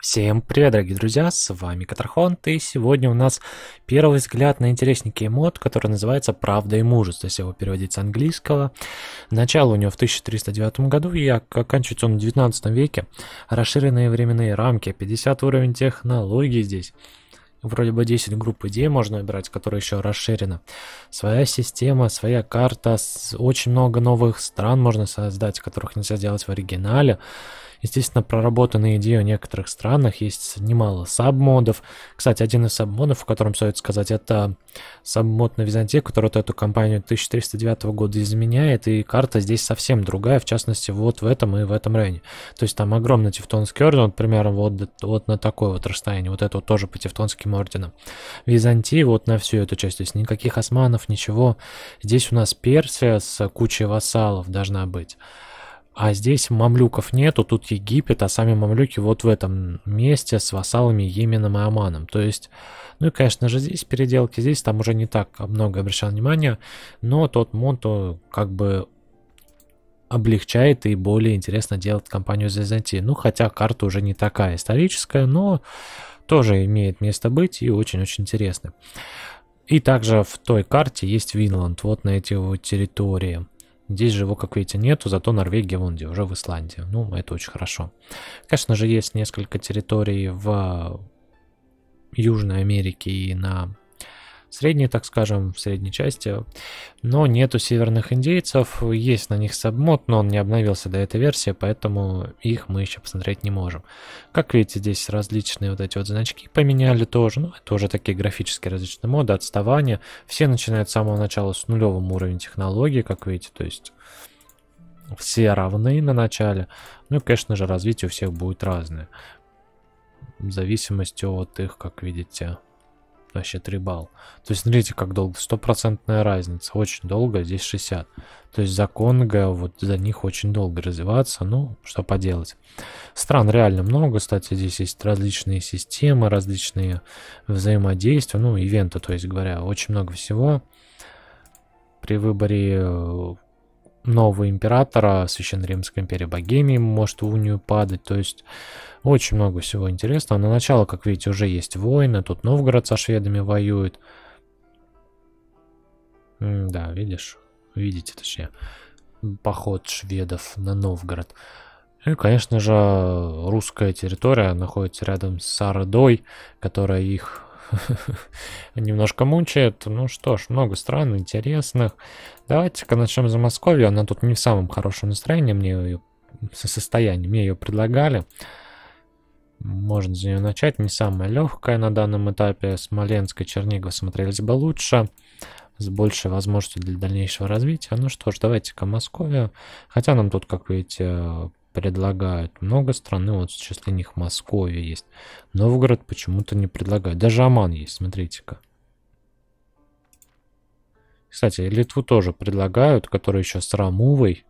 Всем привет, дорогие друзья, с вами Катархонт, и сегодня у нас первый взгляд на интересненький мод, который называется «Правда и мужество», если его переводить с английского. Начало у него в 1309 году и оканчивается он в 19 веке. Расширенные временные рамки, 50 уровень технологий здесь. Вроде бы 10 групп идей можно выбирать, которые еще расширена. Своя система, своя карта, очень много новых стран можно создать, которых нельзя делать в оригинале. Естественно, проработанные идеи в некоторых странах, есть немало сабмодов. Кстати, один из сабмодов, о котором стоит сказать, это сабмод на Византии, который вот эту компанию 1309 года изменяет, и карта здесь совсем другая, в частности, вот в этом и в этом районе. То есть там огромный тевтонский орден, вот примерно вот, вот на такое вот расстояние, вот это вот тоже по тевтонским орденам. Византии вот на всю эту часть, то есть никаких османов, ничего. Здесь у нас Персия с кучей вассалов должна быть. А здесь мамлюков нету, тут Египет, а сами мамлюки вот в этом месте с вассалами Йеменом и Оманом. То есть, ну и, конечно же, здесь переделки, здесь там уже не так много обращал внимания, но тот Монто как бы облегчает и более интересно делает компанию Зайзанти. Ну, хотя карта уже не такая историческая, но тоже имеет место быть и очень-очень интересно. И также в той карте есть Винланд, вот на эти вот территории. Здесь же его, как видите, нету, зато Норвегия, вон где, уже в Исландии. Ну, это очень хорошо. Конечно же, есть несколько территорий в Южной Америке и на средней, так скажем, в средней части. Но нету северных индейцев, есть на них сабмод, но он не обновился до этой версии, поэтому их мы еще посмотреть не можем. Как видите, здесь различные вот эти вот значки поменяли тоже, ну это уже такие графические различные моды, отставания. Все начинают с самого начала с нулевым уровня технологии, как видите, то есть все равны на начале. Ну и, конечно же, развитие у всех будет разное. В зависимости от их, как видите, вообще 3 балла. То есть смотрите, как долго, стопроцентная разница, очень долго, здесь 60. То есть за Конго вот за них очень долго развиваться, ну, что поделать. Стран реально много, кстати, здесь есть различные системы, различные взаимодействия, ну, ивенты, то есть говоря, очень много всего. При выборе э, нового императора Священной Римской империи Богемии может в унию падать. То есть очень много всего интересного. На начало, как видите, уже есть войны. Тут Новгород со шведами воюет. да, видишь? Видите, точнее. Поход шведов на Новгород. И, конечно же, русская территория находится рядом с Сардой, которая их немножко мучает. Ну что ж, много стран интересных. Давайте-ка начнем за Московью. Она тут не в самом хорошем настроении, мне ее состоянии. Мне ее предлагали. Можно за нее начать. Не самая легкая на данном этапе. Смоленск и Чернигов смотрелись бы лучше с большей возможностью для дальнейшего развития. Ну что ж, давайте-ка Московию. Хотя нам тут, как видите, предлагают. Много страны, вот в числе них Московия есть. Новгород почему-то не предлагают. Даже Аман есть, смотрите-ка. Кстати, Литву тоже предлагают, которая еще с Рамувой.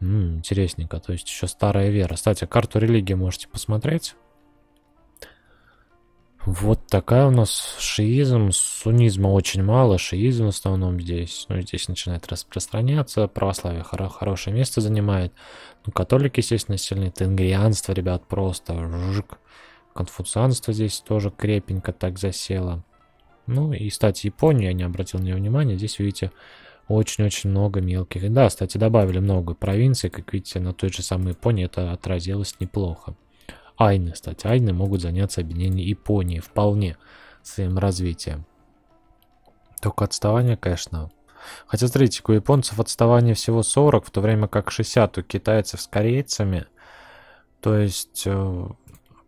М -м, интересненько, то есть еще старая вера. Кстати, карту религии можете посмотреть. Вот такая у нас шиизм, суннизма очень мало, шиизм в основном здесь, ну здесь начинает распространяться, православие хоро хорошее место занимает, ну католики, естественно, сильны, тенгрианство, ребят, просто жжик, конфуцианство здесь тоже крепенько так засело. Ну и, кстати, Япония, я не обратил на нее внимания, здесь, видите, очень-очень много мелких. да, кстати, добавили много провинций, как видите, на той же самой Японии это отразилось неплохо айны. Кстати, айны могут заняться объединением Японии вполне своим развитием. Только отставание, конечно. Хотя, смотрите, у японцев отставание всего 40, в то время как 60 у китайцев с корейцами. То есть, э,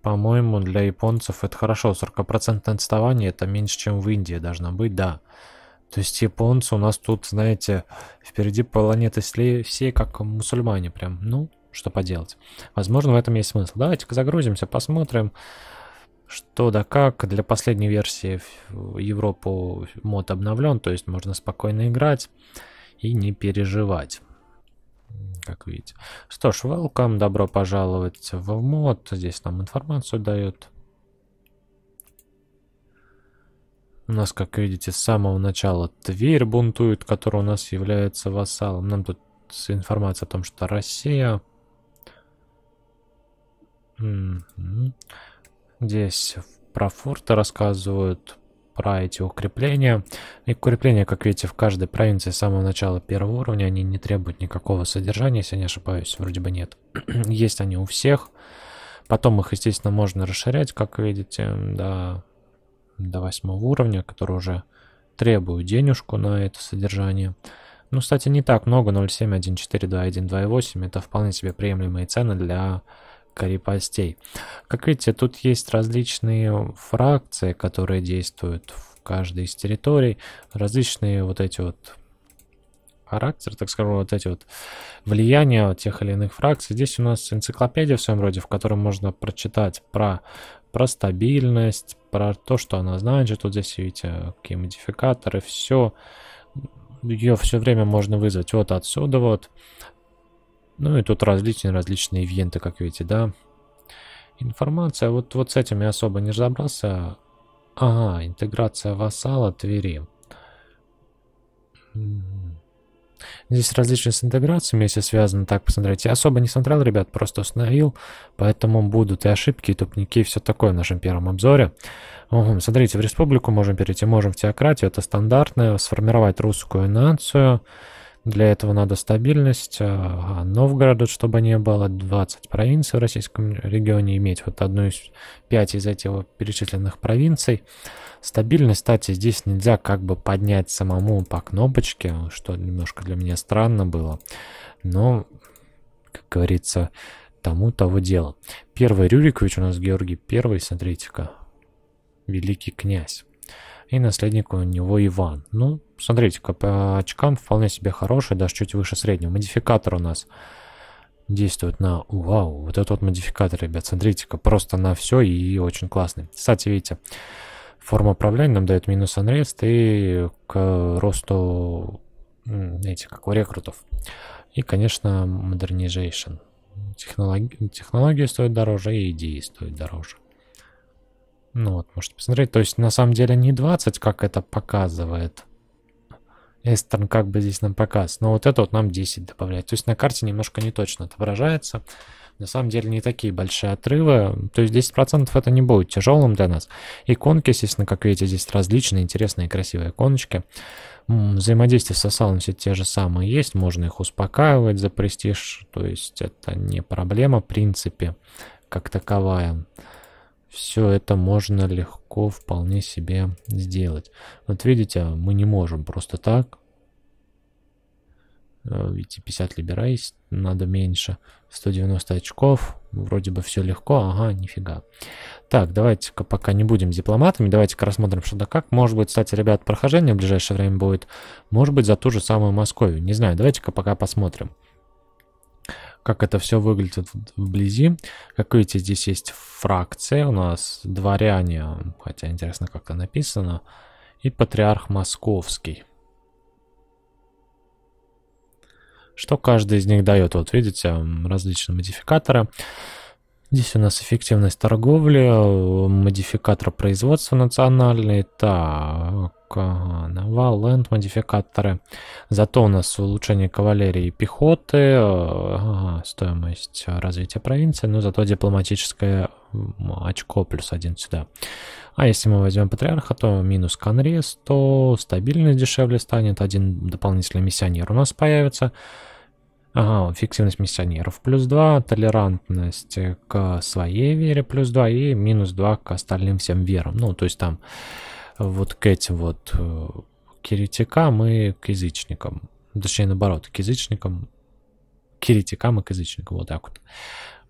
по-моему, для японцев это хорошо. 40% отставание это меньше, чем в Индии должно быть, да. То есть японцы у нас тут, знаете, впереди планеты все как мусульмане прям. Ну, что поделать. Возможно, в этом есть смысл. Давайте-ка загрузимся, посмотрим, что да как. Для последней версии Европу мод обновлен, то есть можно спокойно играть и не переживать. Как видите. Что ж, welcome, добро пожаловать в мод. Здесь нам информацию дают. У нас, как видите, с самого начала Тверь бунтует, который у нас является вассалом. Нам тут информация о том, что Россия Здесь про форты рассказывают, про эти укрепления. И укрепления, как видите, в каждой провинции с самого начала первого уровня, они не требуют никакого содержания, если я не ошибаюсь, вроде бы нет. Есть они у всех. Потом их, естественно, можно расширять, как видите, до, до восьмого уровня, который уже требует денежку на это содержание. Ну, кстати, не так много, 0,7, 1,4, 2,1, 2,8. Это вполне себе приемлемые цены для крепостей. Как видите, тут есть различные фракции, которые действуют в каждой из территорий, различные вот эти вот характер, так скажем, вот эти вот влияния тех или иных фракций. Здесь у нас энциклопедия в своем роде, в которой можно прочитать про, про стабильность, про то, что она значит. Вот здесь видите, какие модификаторы, все. Ее все время можно вызвать вот отсюда вот. Ну и тут различные различные ивенты, как видите, да. Информация, вот, вот с этим я особо не разобрался. Ага, интеграция вассала Твери. М-м-м. Здесь различные с интеграциями, если связано, так посмотрите. Я особо не смотрел, ребят, просто установил, поэтому будут и ошибки, и тупники, и все такое в нашем первом обзоре. Угу. Смотрите, в республику можем перейти, можем в теократию, это стандартное, сформировать русскую нацию. Для этого надо стабильность, а, а Новгорода, чтобы не было, 20 провинций в российском регионе, иметь вот одну из пять из этих перечисленных провинций. Стабильность, кстати, здесь нельзя как бы поднять самому по кнопочке, что немножко для меня странно было. Но, как говорится, тому того дела. Первый Рюрикович у нас Георгий Первый, смотрите-ка, великий князь. И наследник у него Иван. Ну, смотрите, по очкам вполне себе хороший, даже чуть выше среднего. Модификатор у нас действует на... Вау, вот этот вот модификатор, ребят, смотрите-ка, просто на все и очень классный. Кстати, видите, форма управления нам дает минус анрест и к росту этих, как у рекрутов. И, конечно, модернизейшн. Технолог... Технологии стоят дороже и идеи стоят дороже. Ну вот, можете посмотреть. То есть на самом деле не 20, как это показывает. Эстерн как бы здесь нам показ. Но вот это вот нам 10 добавляет. То есть на карте немножко не точно отображается. На самом деле не такие большие отрывы. То есть 10% это не будет тяжелым для нас. Иконки, естественно, как видите, здесь различные, интересные, красивые иконочки. Взаимодействие с социалом все те же самые есть. Можно их успокаивать за престиж. То есть это не проблема в принципе как таковая все это можно легко вполне себе сделать. Вот видите, мы не можем просто так. Э, видите, 50 есть, надо меньше. 190 очков, вроде бы все легко, ага, нифига. Так, давайте-ка пока не будем дипломатами, давайте-ка рассмотрим, что да как. Может быть, кстати, ребят, прохождение в ближайшее время будет, может быть, за ту же самую Московию, не знаю, давайте-ка пока посмотрим как это все выглядит вблизи. Как видите, здесь есть фракция у нас дворяне, хотя интересно, как это написано, и патриарх московский. Что каждый из них дает? Вот видите, различные модификаторы. Здесь у нас эффективность торговли, модификатор производства национальный. Так, навал, ленд, модификаторы. Зато у нас улучшение кавалерии и пехоты, ага, стоимость развития провинции, но зато дипломатическое очко плюс один сюда. А если мы возьмем патриарха, то минус конгресс, то стабильность дешевле станет, один дополнительный миссионер у нас появится. Ага, эффективность миссионеров плюс 2, толерантность к своей вере плюс 2 и минус 2 к остальным всем верам. Ну, то есть там вот к этим вот э, к еретикам и к язычникам. Точнее, наоборот, к язычникам, к еретикам и к язычникам. Вот так вот.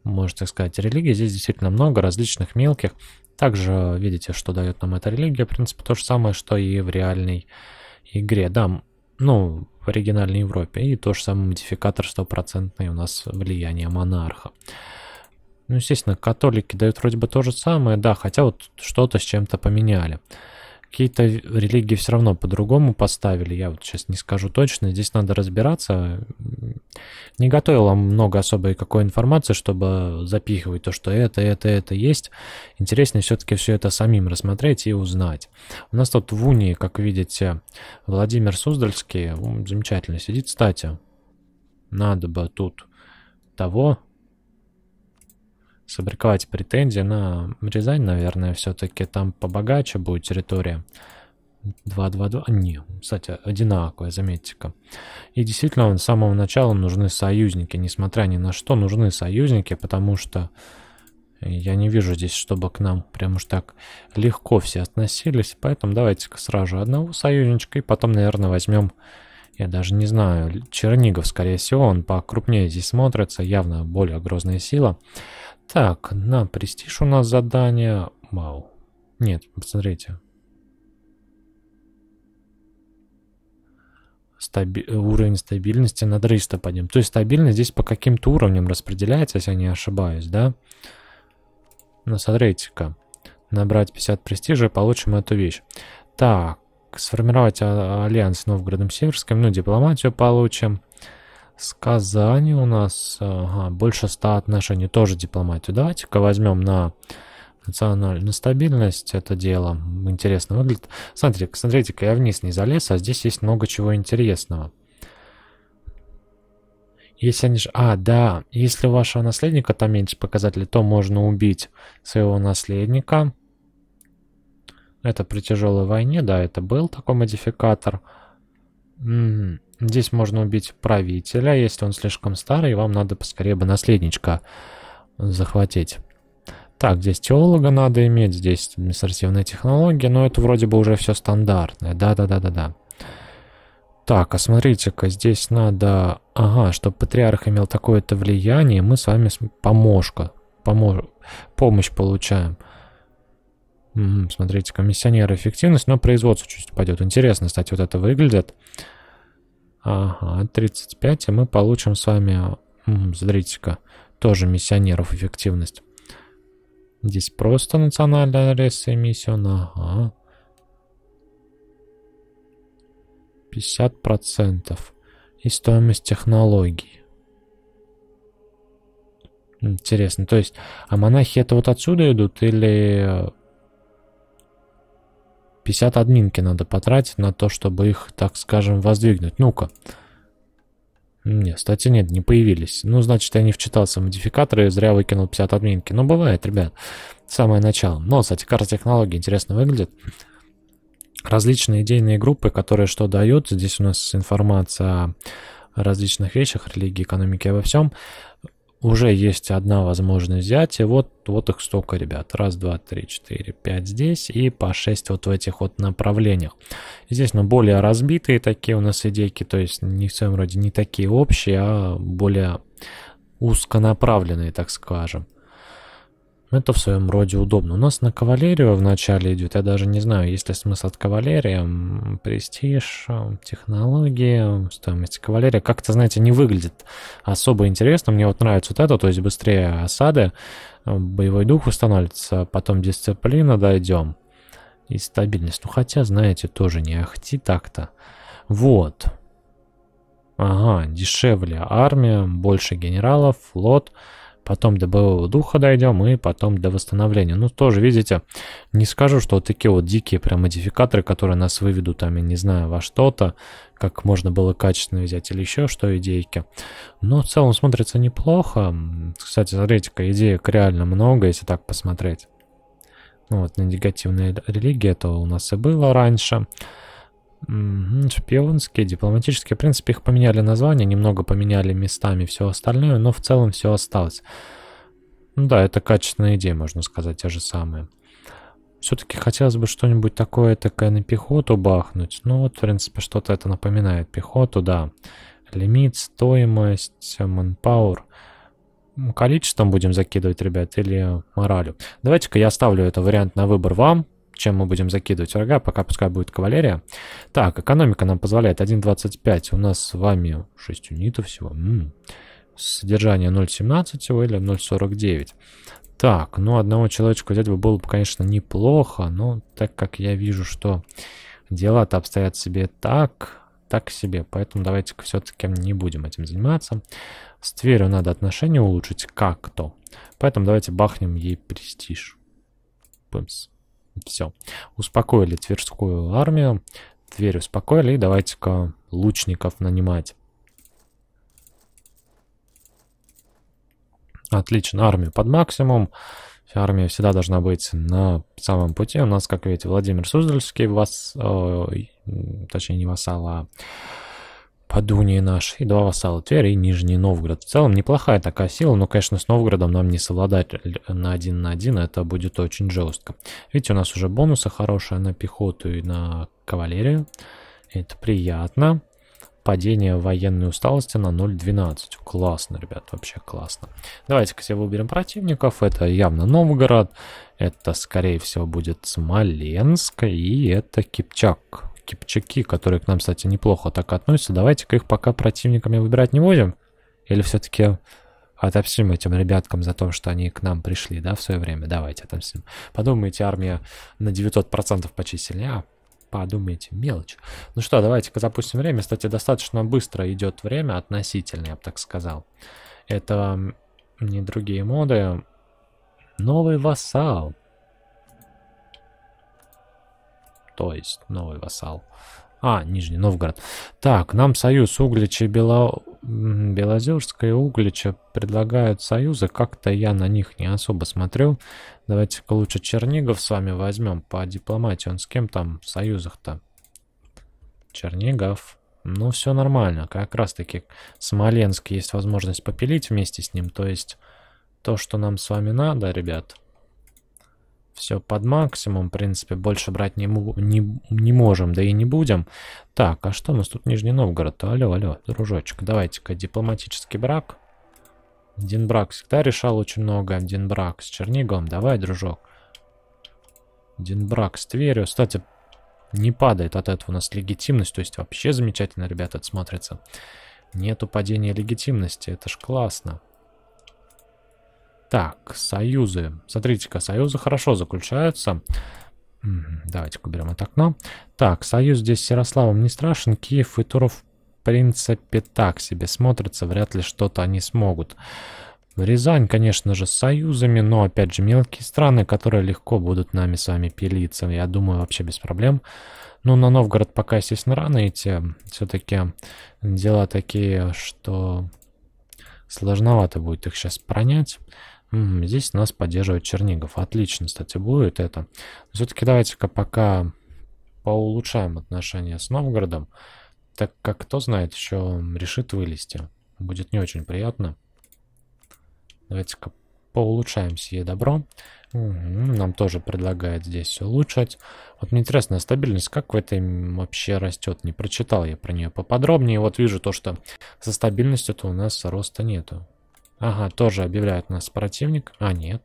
Можете сказать, религии. Здесь действительно много различных мелких. Также видите, что дает нам эта религия. В принципе, то же самое, что и в реальной игре. Да, ну, в оригинальной Европе. И то же самое модификатор стопроцентный у нас влияние монарха. Ну, естественно, католики дают вроде бы то же самое, да, хотя вот что-то с чем-то поменяли какие-то религии все равно по-другому поставили. Я вот сейчас не скажу точно, здесь надо разбираться. Не готовила много особой какой информации, чтобы запихивать то, что это, это, это есть. Интереснее все-таки все это самим рассмотреть и узнать. У нас тут в Унии, как видите, Владимир Суздальский замечательно сидит. Кстати, надо бы тут того сфабриковать претензии на Рязань, наверное, все-таки там побогаче будет территория. 2-2-2. А, не, кстати, одинаковые, заметьте-ка. И действительно, с самого начала нужны союзники. Несмотря ни на что, нужны союзники, потому что я не вижу здесь, чтобы к нам прям уж так легко все относились. Поэтому давайте-ка сразу одного союзничка и потом, наверное, возьмем, я даже не знаю, Чернигов, скорее всего. Он покрупнее здесь смотрится, явно более грозная сила. Так, на престиж у нас задание. Вау. Нет, посмотрите. Стаби... уровень стабильности на 300 пойдем. То есть стабильность здесь по каким-то уровням распределяется, если я не ошибаюсь, да? Ну, смотрите-ка. Набрать 50 престижа и получим эту вещь. Так, сформировать а, альянс с Новгородом Северским. Ну, дипломатию получим. Получим. С Казани у нас ага, больше ста отношений, тоже дипломатию. Давайте-ка возьмем на национальную стабильность это дело. Интересно выглядит. Смотрите, смотрите-ка, я вниз не залез, а здесь есть много чего интересного. Если они же... А, да, если у вашего наследника там меньше показателей, то можно убить своего наследника. Это при тяжелой войне, да, это был такой модификатор. М м-м. Здесь можно убить правителя, если он слишком старый, вам надо поскорее бы наследничка захватить. Так, здесь теолога надо иметь, здесь административные технологии, но это вроде бы уже все стандартное. Да-да-да-да-да. Так, а смотрите-ка, здесь надо... Ага, чтобы патриарх имел такое-то влияние, мы с вами поможка, помож... помощь получаем. М-м, Смотрите, комиссионер эффективность, но производство чуть упадет. Интересно, кстати, вот это выглядит. Ага, 35, и мы получим с вами, смотрите-ка, тоже миссионеров эффективность. Здесь просто национальный адрес миссион, ага. 50% и стоимость технологий. Интересно, то есть, а монахи это вот отсюда идут или 50 админки надо потратить на то, чтобы их, так скажем, воздвигнуть. Ну-ка. Нет, кстати, нет, не появились. Ну, значит, я не вчитался в модификаторы и зря выкинул 50 админки. Ну, бывает, ребят. Самое начало. Но, кстати, карта технологии интересно выглядит. Различные идейные группы, которые что дают. Здесь у нас информация о различных вещах, религии, экономике, обо всем уже есть одна возможность взять, и вот, вот их столько, ребят. Раз, два, три, четыре, пять здесь, и по шесть вот в этих вот направлениях. Здесь, ну, более разбитые такие у нас идейки, то есть не в своем роде не такие общие, а более узконаправленные, так скажем. Это в своем роде удобно. У нас на кавалерию вначале идет, я даже не знаю, есть ли смысл от кавалерии, престиж, э, технологии, стоимость кавалерии. Как-то, знаете, не выглядит особо интересно. Мне вот нравится вот это, то есть быстрее осады, э, боевой дух устанавливается, потом дисциплина, дойдем. И стабильность. Ну хотя, знаете, тоже не ахти так-то. Вот. Ага, дешевле армия, больше генералов, флот. Флот потом до боевого духа дойдем и потом до восстановления. Ну, тоже, видите, не скажу, что вот такие вот дикие прям модификаторы, которые нас выведут, там, я не знаю, во что-то, как можно было качественно взять или еще что, идейки. Но в целом смотрится неплохо. Кстати, смотрите-ка, идеек реально много, если так посмотреть. Ну, вот, на негативная религия, то у нас и было раньше. Угу, шпионские, дипломатические, в принципе, их поменяли название, немного поменяли местами все остальное, но в целом все осталось. Ну да, это качественная идея, можно сказать, те же самые. Все-таки хотелось бы что-нибудь такое, такое на пехоту бахнуть. Ну вот, в принципе, что-то это напоминает пехоту, да. Лимит, стоимость, manpower, количеством будем закидывать, ребят, или моралью. Давайте-ка я оставлю этот вариант на выбор вам чем мы будем закидывать врага, пока пускай будет кавалерия. Так, экономика нам позволяет 1.25, у нас с вами 6 юнитов всего. М -м. Содержание 0.17 всего или 0.49. Так, ну одного человечка взять бы было бы, конечно, неплохо, но так как я вижу, что дела-то обстоят себе так, так себе. Поэтому давайте-ка все-таки не будем этим заниматься. С Тверью надо отношения улучшить как-то. Поэтому давайте бахнем ей престиж. Пымс. Все. Успокоили Тверскую армию. Тверь успокоили. И давайте-ка лучников нанимать. Отлично, армию под максимум. Армия всегда должна быть на самом пути. У нас, как видите, Владимир Суздальский, вас, о, э, точнее не вассал, а Подунья наш, и два вассала Тверь и Нижний Новгород. В целом неплохая такая сила, но, конечно, с Новгородом нам не совладать на один на один, это будет очень жестко. Видите, у нас уже бонусы хорошие на пехоту и на кавалерию. Это приятно. Падение военной усталости на 0.12. Классно, ребят, вообще классно. Давайте-ка себе выберем противников. Это явно Новгород, это, скорее всего, будет Смоленск и это Кипчак кипчаки, которые к нам, кстати, неплохо так относятся. Давайте-ка их пока противниками выбирать не будем. Или все-таки отомстим этим ребяткам за то, что они к нам пришли, да, в свое время. Давайте отомстим. Подумайте, армия на 900% почти сильнее. А, подумайте, мелочь. Ну что, давайте-ка запустим время. Кстати, достаточно быстро идет время, относительно, я бы так сказал. Это не другие моды. Новый вассал. то есть новый вассал. А, Нижний Новгород. Так, нам союз Углича и Бело... Белозерска Углича предлагают союзы. Как-то я на них не особо смотрю. Давайте-ка лучше Чернигов с вами возьмем по дипломатии. Он с кем там в союзах-то? Чернигов. Ну, все нормально. Как раз-таки Смоленск есть возможность попилить вместе с ним. То есть то, что нам с вами надо, ребят все под максимум, в принципе, больше брать не, не, не можем, да и не будем. Так, а что у нас тут Нижний Новгород? Алло, алло, дружочек, давайте-ка дипломатический брак. брак всегда решал очень много. брак с Черниговым, давай, дружок. брак с Тверью. Кстати, не падает от этого у нас легитимность, то есть вообще замечательно, ребята, это смотрится. Нету падения легитимности, это ж классно. Так, союзы. Смотрите-ка, союзы хорошо заключаются. Давайте-ка уберем это окно. Так, союз здесь с Ярославом не страшен. Киев и Туров, в принципе, так себе смотрятся. Вряд ли что-то они смогут. Рязань, конечно же, с союзами, но, опять же, мелкие страны, которые легко будут нами с вами пилиться. Я думаю, вообще без проблем. Ну, на Новгород пока, естественно, рано идти. Все-таки дела такие, что сложновато будет их сейчас пронять здесь нас поддерживает Чернигов. Отлично, кстати, будет это. Все-таки давайте-ка пока поулучшаем отношения с Новгородом, так как, кто знает, еще решит вылезти. Будет не очень приятно. Давайте-ка поулучшаем сие добро. нам тоже предлагают здесь улучшать. Вот мне интересно, а стабильность как в этой вообще растет? Не прочитал я про нее поподробнее. Вот вижу то, что со стабильностью-то у нас роста нету. Ага, тоже объявляют нас противник. А, нет.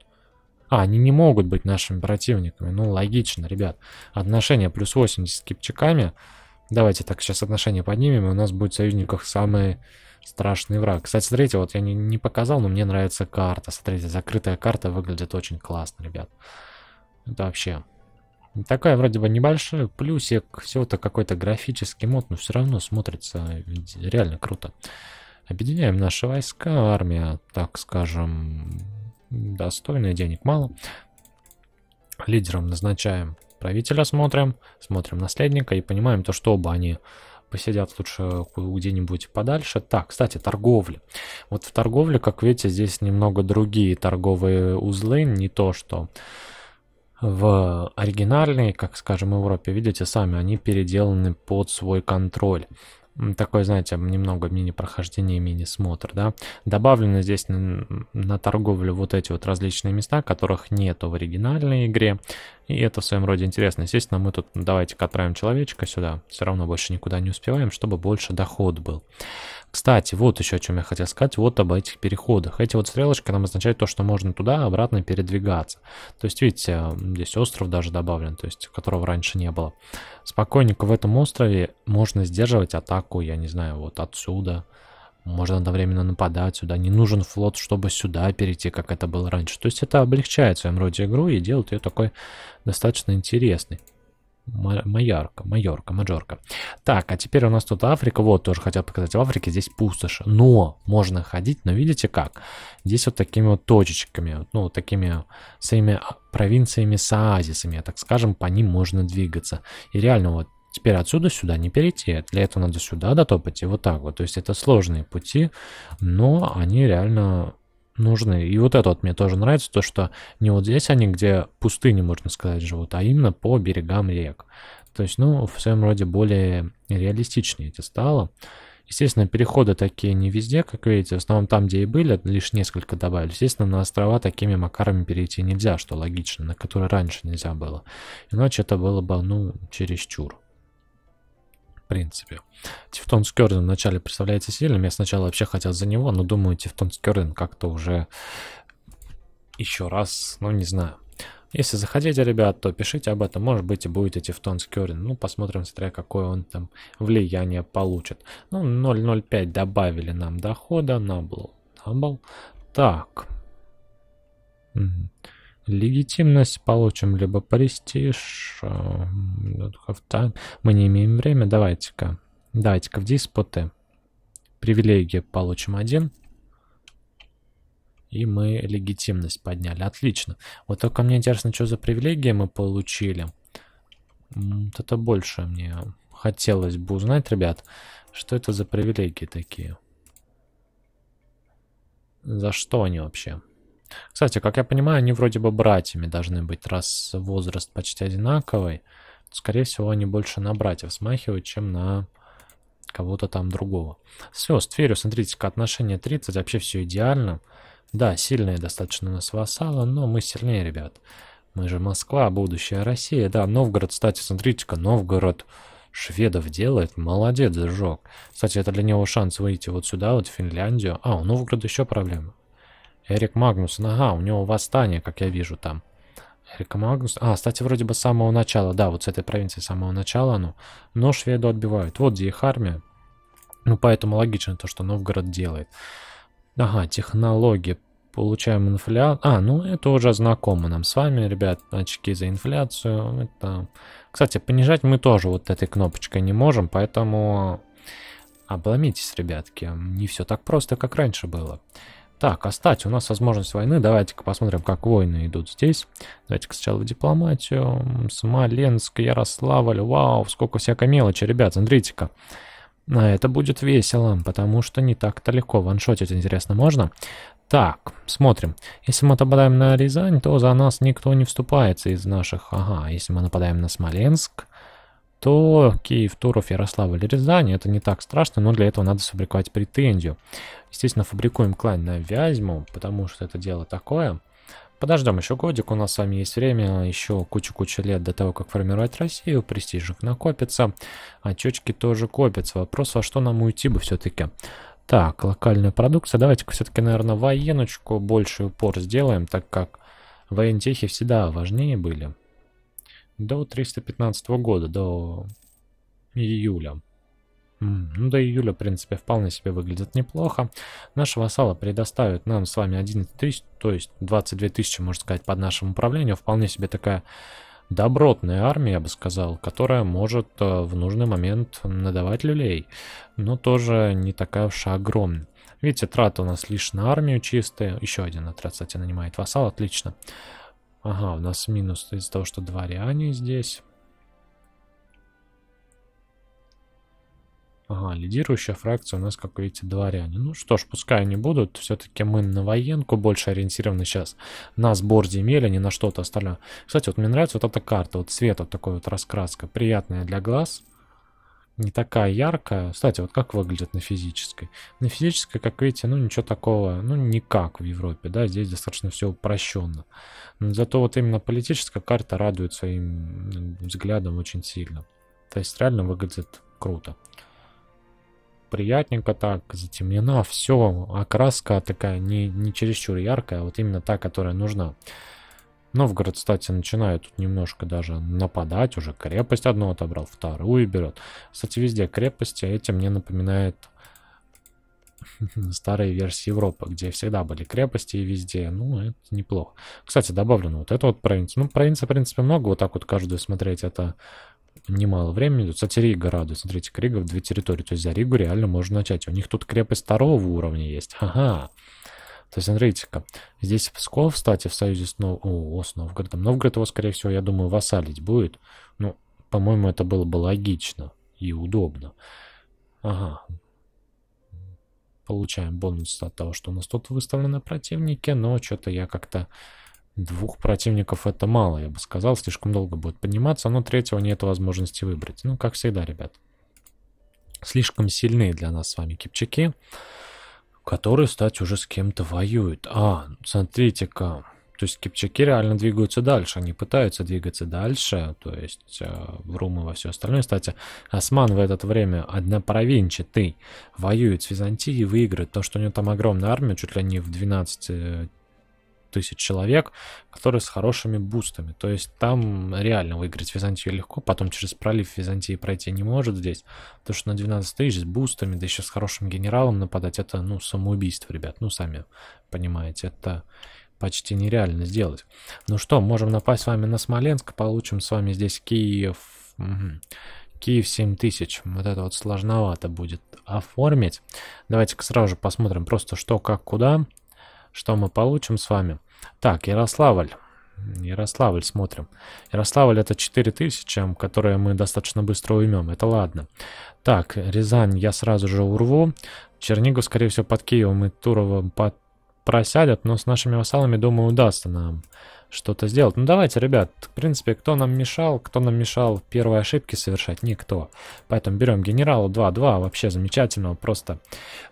А, они не могут быть нашими противниками. Ну, логично, ребят. Отношения плюс 80 с кипчаками. Давайте так сейчас отношения поднимем, и у нас будет в союзниках самый страшный враг. Кстати, смотрите, вот я не, не показал, но мне нравится карта. Смотрите, закрытая карта выглядит очень классно, ребят. Это вообще... Такая вроде бы небольшая, плюсик, всего-то какой-то графический мод, но все равно смотрится реально круто. Объединяем наши войска, армия, так скажем, достойная, денег мало. Лидером назначаем правителя, смотрим, смотрим наследника и понимаем то, что оба они посидят лучше где-нибудь подальше. Так, кстати, торговля. Вот в торговле, как видите, здесь немного другие торговые узлы, не то что в оригинальной, как скажем, Европе, видите сами, они переделаны под свой контроль такой, знаете, немного мини-прохождение, мини-смотр, да. Добавлены здесь на, на торговлю вот эти вот различные места, которых нету в оригинальной игре. И это в своем роде интересно. Естественно, мы тут давайте-ка отправим человечка сюда. Все равно больше никуда не успеваем, чтобы больше доход был. Кстати, вот еще о чем я хотел сказать, вот об этих переходах. Эти вот стрелочки нам означают то, что можно туда обратно передвигаться. То есть, видите, здесь остров даже добавлен, то есть, которого раньше не было. Спокойненько в этом острове можно сдерживать атаку, я не знаю, вот отсюда. Можно одновременно нападать сюда. Не нужен флот, чтобы сюда перейти, как это было раньше. То есть это облегчает в своем роде игру и делает ее такой достаточно интересной. Майорка, Майорка, Маджорка. Так, а теперь у нас тут Африка. Вот, тоже хотел показать. В Африке здесь пустошь. Но можно ходить, но видите как? Здесь вот такими вот точечками, ну, такими своими а, провинциями с оазисами, так скажем, по ним можно двигаться. И реально вот Теперь отсюда сюда не перейти. Для этого надо сюда дотопать и вот так вот. То есть это сложные пути, но они реально нужны. И вот это вот мне тоже нравится, то, что не вот здесь они, где пустыни, можно сказать, живут, а именно по берегам рек. То есть, ну, в своем роде более реалистичнее это стало. Естественно, переходы такие не везде, как видите, в основном там, где и были, лишь несколько добавили. Естественно, на острова такими макарами перейти нельзя, что логично, на которые раньше нельзя было. Иначе это было бы, ну, чересчур в принципе. Тевтон Скёрден вначале представляется сильным. Я сначала вообще хотел за него, но думаю, Тевтон Скёрден как-то уже еще раз, ну не знаю. Если захотите, ребят, то пишите об этом. Может быть и будет идти Скёрден. Ну, посмотрим, смотря какое он там влияние получит. Ну, 0.05 добавили нам дохода. Набл. Набл. Так. Угу. Легитимность получим, либо престиж. Э, мы не имеем время. Давайте-ка. Давайте-ка в диспуты Привилегии получим один. И мы легитимность подняли. Отлично. Вот только мне интересно, что за привилегии мы получили. Вот это больше мне хотелось бы узнать, ребят. Что это за привилегии такие? За что они вообще? Кстати, как я понимаю, они вроде бы братьями должны быть, раз возраст почти одинаковый. Скорее всего, они больше на братьев смахивают, чем на кого-то там другого. Все, с Тверью, смотрите-ка, отношение 30, вообще все идеально. Да, сильные достаточно у нас вассалы, но мы сильнее, ребят. Мы же Москва, будущая Россия. Да, Новгород, кстати, смотрите-ка, Новгород шведов делает. Молодец, Жок. Кстати, это для него шанс выйти вот сюда, вот в Финляндию. А, у Новгорода еще проблемы. Эрик Магнус, ну, ага, у него восстание, как я вижу там. Эрик Магнус, а, кстати, вроде бы с самого начала, да, вот с этой провинции с самого начала, ну, но шведу отбивают. Вот где их армия. Ну, поэтому логично то, что Новгород делает. Ага, технологии. Получаем инфляцию. А, ну это уже знакомо нам с вами, ребят. Очки за инфляцию. Это... Кстати, понижать мы тоже вот этой кнопочкой не можем, поэтому а, обломитесь, ребятки. Не все так просто, как раньше было. Так, а кстати, у нас возможность войны. Давайте-ка посмотрим, как войны идут здесь. Давайте-ка сначала в дипломатию. Смоленск, Ярославль. Вау, сколько всякой мелочи, ребят, смотрите-ка. А, это будет весело, потому что не так-то легко. Ваншотить, интересно, можно? Так, смотрим. Если мы нападаем на Рязань, то за нас никто не вступается из наших... Ага, если мы нападаем на Смоленск то Киев, Туров, Ярославль или Рязань, это не так страшно, но для этого надо фабриковать претензию. Естественно, фабрикуем клан на Вязьму, потому что это дело такое. Подождем еще годик, у нас с вами есть время, еще куча-куча лет до того, как формировать Россию, престижик накопится, очечки а тоже копятся. Вопрос, во что нам уйти бы все-таки? Так, локальная продукция, давайте-ка все-таки, наверное, военочку больше упор сделаем, так как воентехи всегда важнее были. До 315 года, до июля. Ну, до июля, в принципе, вполне себе выглядит неплохо. Наши вассалы предоставят нам с вами 11 тысяч, то есть 22 тысячи, можно сказать, под нашим управлением. Вполне себе такая добротная армия, я бы сказал, которая может э, в нужный момент надавать люлей. Но тоже не такая уж и огромная. Видите, траты у нас лишь на армию чистые. Еще один отряд, кстати, нанимает вассал, отлично. Отлично. Ага, у нас минус из-за того, что дворяне здесь. Ага, лидирующая фракция у нас, как видите, дворяне. Ну что ж, пускай они будут. Все-таки мы на военку больше ориентированы сейчас. На сбор земель, а не на что-то остальное. Кстати, вот мне нравится вот эта карта. Вот цвет вот такой вот раскраска. Приятная для глаз не такая яркая. Кстати, вот как выглядит на физической? На физической, как видите, ну ничего такого, ну никак в Европе, да, здесь достаточно все упрощенно. Но зато вот именно политическая карта радует своим взглядом очень сильно. То есть реально выглядит круто. Приятненько так, затемнена, все, окраска такая не, не чересчур яркая, а вот именно та, которая нужна. Новгород, кстати, начинает тут немножко даже нападать уже. Крепость одну отобрал, вторую берет. Кстати, везде крепости, а эти мне напоминает старые версии Европы, где всегда были крепости и везде. Ну, это неплохо. Кстати, добавлено вот это вот провинция. Ну, провинции, в принципе, много. Вот так вот каждую смотреть, это немало времени. Тут, кстати, Рига радует. Смотрите, Рига в две территории. То есть за Ригу реально можно начать. У них тут крепость второго уровня есть. Ага. То есть, смотрите-ка, здесь Псков, кстати, в союзе с, Нов... О, с Новгородом. Новгород его, скорее всего, я думаю, вассалить будет. Ну, по-моему, это было бы логично и удобно. Ага. Получаем бонус от того, что у нас тут выставлены противники, но что-то я как-то... Двух противников это мало, я бы сказал. Слишком долго будет подниматься, но третьего нет возможности выбрать. Ну, как всегда, ребят. Слишком сильные для нас с вами кипчаки. Кипчаки которые, кстати, уже с кем-то воюют. А, смотрите-ка. То есть кипчаки реально двигаются дальше, они пытаются двигаться дальше, то есть э, в Рум и во все остальное. Кстати, Осман в это время однопровинчатый воюет с Византией и выигрывает, потому что у него там огромная армия, чуть ли не в 12 тысяч человек, которые с хорошими бустами. То есть там реально выиграть Византию легко, потом через пролив Византии пройти не может здесь, потому что на 12 тысяч с бустами, да еще с хорошим генералом нападать, это, ну, самоубийство, ребят, ну, сами понимаете, это почти нереально сделать. Ну что, можем напасть с вами на Смоленск, получим с вами здесь Киев... Угу. Киев 7000. Вот это вот сложновато будет оформить. Давайте-ка сразу же посмотрим просто что, как, куда. Что мы получим с вами? Так, Ярославль. Ярославль смотрим. Ярославль это 4000, которые мы достаточно быстро уймем. Это ладно. Так, Рязань я сразу же урву. Чернигу скорее всего, под Киевом и Туровым под... просядет, но с нашими вассалами, думаю, удастся нам что-то сделать. Ну давайте, ребят, в принципе, кто нам мешал, кто нам мешал первые ошибки совершать? Никто. Поэтому берем генерала 2-2, вообще замечательного, просто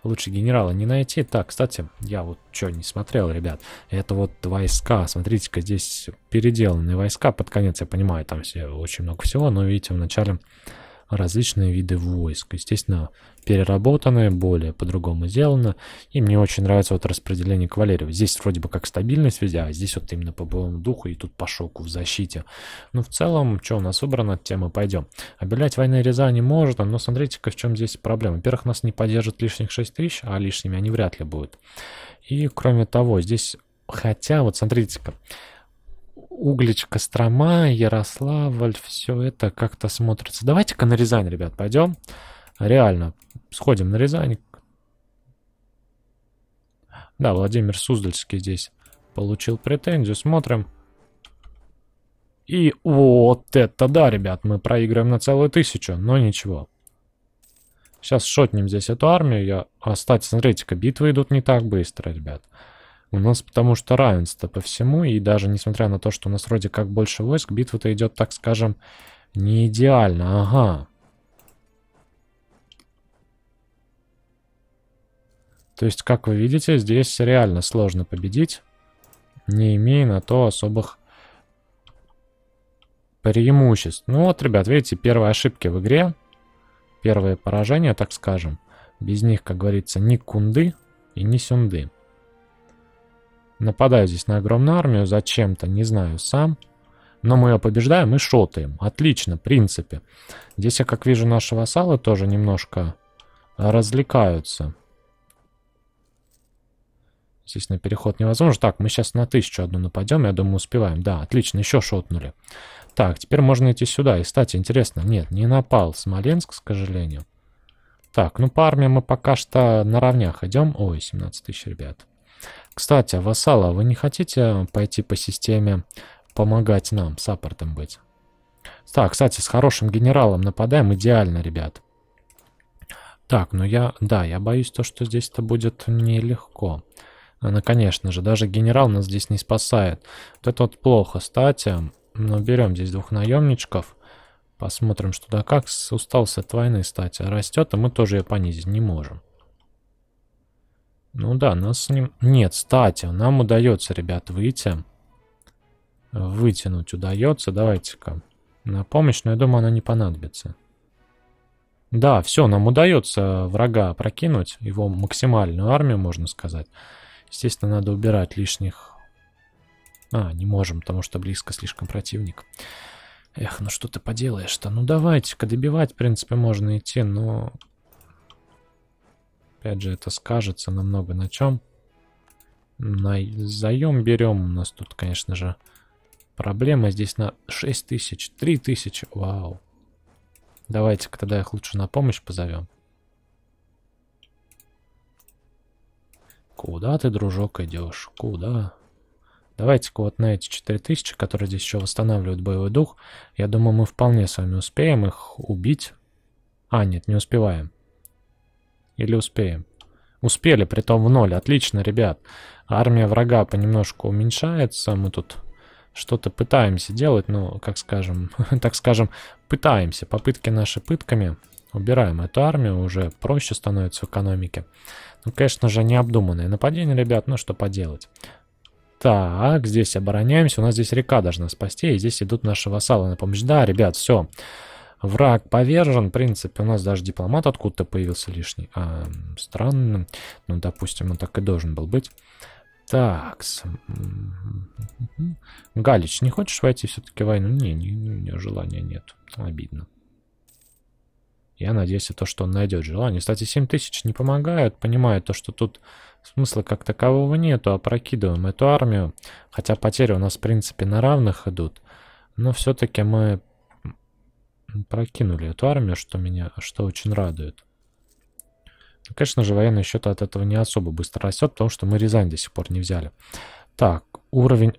лучше генерала не найти. Так, кстати, я вот что не смотрел, ребят, это вот войска, смотрите-ка, здесь переделанные войска под конец, я понимаю, там все, очень много всего, но видите, вначале начале различные виды войск. Естественно, переработанные, более по-другому сделано. И мне очень нравится вот распределение кавалерии. Здесь вроде бы как стабильность везде, а здесь вот именно по боевому духу и тут по шоку в защите. Но ну, в целом, что у нас выбрано, тем и пойдем. Объявлять войны Рязани может, но смотрите-ка, в чем здесь проблема. Во-первых, нас не поддержат лишних 6 тысяч, а лишними они вряд ли будут. И кроме того, здесь... Хотя, вот смотрите-ка, Углич, Кострома, Ярославль, все это как-то смотрится. Давайте-ка на Рязань, ребят, пойдем. Реально, сходим на Рязань. Да, Владимир Суздальский здесь получил претензию. Смотрим. И вот это да, ребят, мы проиграем на целую тысячу, но ничего. Сейчас шотнем здесь эту армию. Я... А, кстати, смотрите-ка, битвы идут не так быстро, ребят. Ребят. У нас потому что равенство по всему, и даже несмотря на то, что у нас вроде как больше войск, битва-то идет, так скажем, не идеально. Ага. То есть, как вы видите, здесь реально сложно победить, не имея на то особых преимуществ. Ну вот, ребят, видите, первые ошибки в игре, первые поражения, так скажем. Без них, как говорится, ни кунды и ни сюнды. Нападаю здесь на огромную армию, зачем-то, не знаю сам. Но мы ее побеждаем и шотаем. Отлично, в принципе. Здесь я, как вижу, наши вассалы тоже немножко развлекаются. Здесь на переход невозможно. Так, мы сейчас на тысячу одну нападем, я думаю, успеваем. Да, отлично, еще шотнули. Так, теперь можно идти сюда. И, кстати, интересно, нет, не напал Смоленск, к сожалению. Так, ну по армии мы пока что на равнях идем. Ой, 17 тысяч, ребят. Кстати, вассала, вы не хотите пойти по системе помогать нам, саппортом быть? Так, кстати, с хорошим генералом нападаем идеально, ребят. Так, ну я, да, я боюсь то, что здесь это будет нелегко. Ну, конечно же, даже генерал нас здесь не спасает. Вот это вот плохо, кстати. Но ну, берем здесь двух наемничков. Посмотрим, что да как. Устал с войны, кстати, растет, а мы тоже ее понизить не можем. Ну да, нас с ним... Нет, кстати, нам удается, ребят, выйти. Вытянуть удается. Давайте-ка. На помощь, но я думаю, она не понадобится. Да, все, нам удается врага прокинуть. Его максимальную армию, можно сказать. Естественно, надо убирать лишних... А, не можем, потому что близко слишком противник. Эх, ну что ты поделаешь-то? Ну давайте-ка, добивать, в принципе, можно идти, но Опять же, это скажется намного на чем. На заем берем. У нас тут, конечно же, проблема. Здесь на 6 тысяч, 3 тысячи. Вау. Давайте-ка тогда их лучше на помощь позовем. Куда ты, дружок, идешь? Куда? Давайте-ка вот на эти 4000, которые здесь еще восстанавливают боевой дух, я думаю, мы вполне с вами успеем их убить. А, нет, не успеваем. Или успеем? Успели, притом в ноль. Отлично, ребят. Армия врага понемножку уменьшается. Мы тут что-то пытаемся делать, ну, как скажем, так скажем, пытаемся. Попытки наши пытками. Убираем эту армию, уже проще становится в экономике. Ну, конечно же, необдуманное нападение, ребят, ну, что поделать. Так, здесь обороняемся, у нас здесь река должна спасти, и здесь идут наши вассалы на помощь. Да, ребят, все. Все. Враг повержен, в принципе, у нас даже дипломат откуда-то появился лишний. А, странно, ну, допустим, он так и должен был быть. Так, -с. Галич, не хочешь войти все-таки в войну? Не, не, не, желания нет, обидно. Я надеюсь, то, что он найдет желание. Кстати, 7000 не помогают, понимаю то, что тут смысла как такового нету, опрокидываем эту армию. Хотя потери у нас, в принципе, на равных идут. Но все-таки мы прокинули эту армию, что меня, что очень радует. Но, ну, конечно же, военный счет от этого не особо быстро растет, потому что мы Рязань до сих пор не взяли. Так, уровень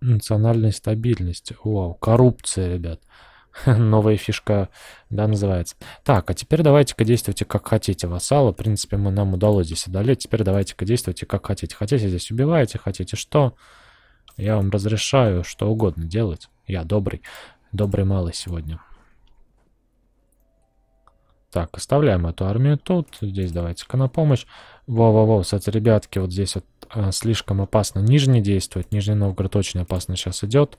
национальной стабильности. Вау, коррупция, ребят. Новая фишка, да, называется. Так, а теперь давайте-ка действуйте как хотите, вассала. В принципе, мы, нам удалось здесь одолеть. Теперь давайте-ка действуйте как хотите. Хотите здесь убиваете, хотите что? Я вам разрешаю что угодно делать. Я добрый, добрый малый сегодня. Так, оставляем эту армию тут. Здесь давайте-ка на помощь. Во-во-во, кстати, ребятки, вот здесь вот а, слишком опасно Нижний действовать. Нижний Новгород очень опасно сейчас идет.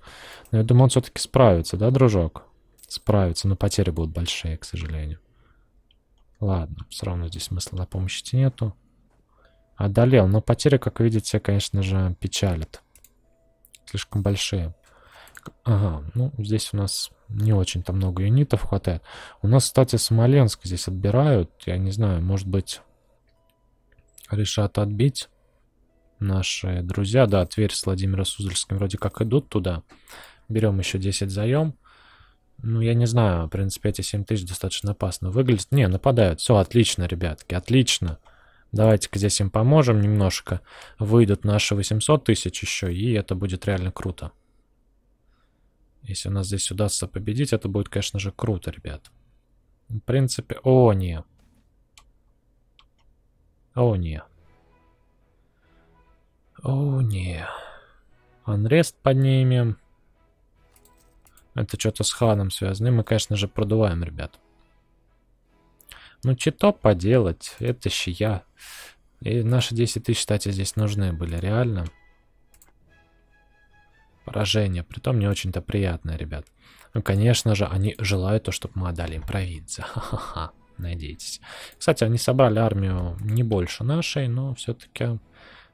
Но я думаю, он все-таки справится, да, дружок? Справится, но потери будут большие, к сожалению. Ладно, все равно здесь смысла на помощи идти нету. Одолел, но потери, как видите, конечно же, печалят. Слишком большие. Луганск. Ага, ну здесь у нас не очень-то много юнитов хватает. У нас, кстати, Смоленск здесь отбирают. Я не знаю, может быть, решат отбить наши друзья. Да, Тверь с Владимиром Суздальским вроде как идут туда. Берем еще 10 заем. Ну, я не знаю, в принципе, эти 7 тысяч достаточно опасно выглядят. Не, нападают. Все, отлично, ребятки, отлично. Давайте-ка здесь им поможем немножко. Выйдут наши 800 тысяч еще, и это будет реально круто. Если у нас здесь удастся победить, это будет, конечно же, круто, ребят. В принципе... О, не. О, не. О, не. Анрест поднимем. Это что-то с ханом связано. И мы, конечно же, продуваем, ребят. Ну, что поделать. Это я. И наши 10 тысяч, кстати, здесь нужны были. Реально. Реально. Поражение, при том не очень-то приятное, ребят. Ну, конечно же, они желают то, чтобы мы отдали им провинцию. Ха-ха-ха, надейтесь. Кстати, они собрали армию не больше нашей, но все-таки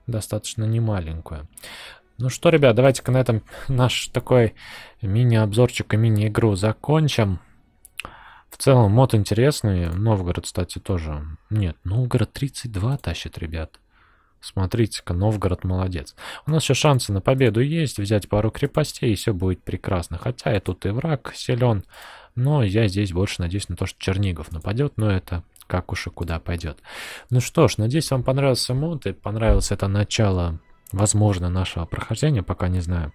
достаточно немаленькую. Ну что, ребят, давайте-ка на этом наш такой мини-обзорчик и мини-игру закончим. В целом мод интересный. Новгород, кстати, тоже. Нет, Новгород 32 тащит, ребят. Смотрите-ка, Новгород молодец. У нас еще шансы на победу есть, взять пару крепостей, и все будет прекрасно. Хотя и тут и враг силен, но я здесь больше надеюсь на то, что Чернигов нападет, но это как уж и куда пойдет. Ну что ж, надеюсь, вам понравился мод и понравилось это начало, возможно, нашего прохождения, пока не знаю.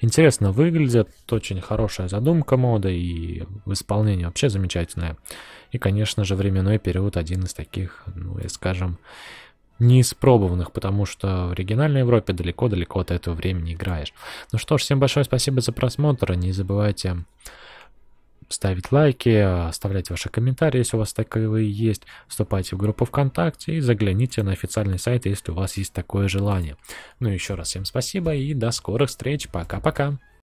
Интересно выглядит, очень хорошая задумка мода и в исполнении вообще замечательная. И, конечно же, временной период один из таких, ну и скажем, неиспробованных, потому что в оригинальной Европе далеко-далеко от этого времени играешь. Ну что ж, всем большое спасибо за просмотр. Не забывайте ставить лайки, оставлять ваши комментарии, если у вас таковые есть. Вступайте в группу ВКонтакте и загляните на официальный сайт, если у вас есть такое желание. Ну еще раз всем спасибо и до скорых встреч. Пока-пока.